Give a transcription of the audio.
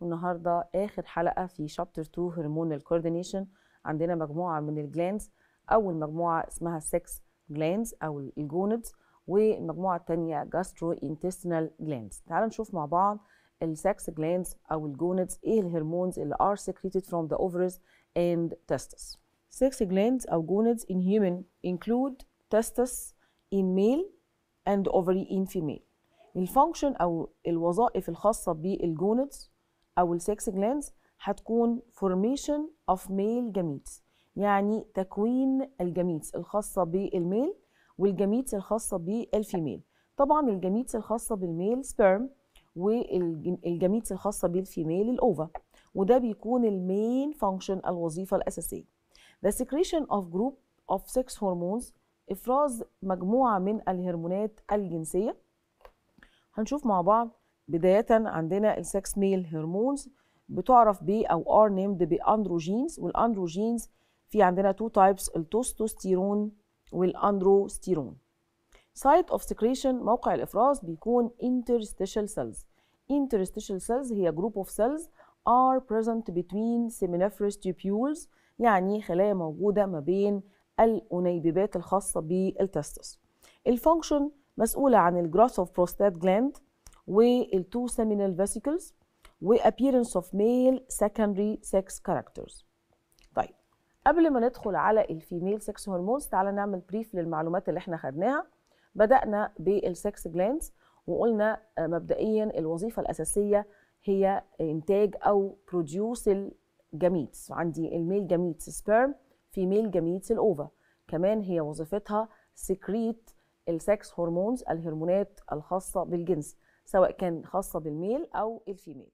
والنهارده اخر حلقه في شابتر 2 هرمون الكوردينيشن عندنا مجموعه من الجلاندز اول مجموعه اسمها 6 جلاندز او الجونودز والمجموعه الثانيه جاسترو انتستينال جلاندز تعالوا نشوف مع بعض السكس جلاندز او الجونودز ايه الهرمونز اللي ار سيكريتد فروم ذا اوفرز اند تستس سكس جلاندز او gonads ان هيومن انكلود تستس ان ميل اند اوفري ان فيميل الفانكشن او الوظائف الخاصه بالجونودز او السكس جلاندز هتكون فورميشن اوف ميل جاميتس يعني تكوين الجاميتس الخاصه بالميل والجاميتس الخاصه بالفيميل طبعا الجاميتس الخاصه بالميل سبيرم والجاميتس الخاصه بالفيميل الاوفا وده بيكون المين فانكشن الوظيفه الاساسيه the secretion of group of sex hormones افراز مجموعه من الهرمونات الجنسيه هنشوف مع بعض بدايه عندنا السكس ميل هرمونز بتعرف ب او ار نيمد باندروجينز والاندروجينز في عندنا تو تايبس التوستوستيرون والاندروستيرون سايت اوف سكريشن موقع الافراز بيكون interstitial cells interstitial cells هي جروب اوف cells are present between seminiferous tubules يعني خلايا موجوده ما بين الأنيببات الخاصه بالتستس الفانكشن مسؤوله عن الجراث اوف بروستات جلاند والتو سيمينال فيسيكلز وابييرنس اوف ميل secondary سكس كاركترز طيب قبل ما ندخل على الفيميل سكس هرمونز تعالى نعمل بريف للمعلومات اللي احنا خدناها بدأنا بالسكس جلاندز وقلنا آه، مبدئيا الوظيفة الأساسية هي إنتاج أو بروديوس الجميتس عندي الميل جميتس سبيرم فيميل جميتس الأوفا كمان هي وظيفتها سكريت السكس هرمونز الهرمونات الخاصة بالجنس سواء كان خاصه بالميل او الفيميل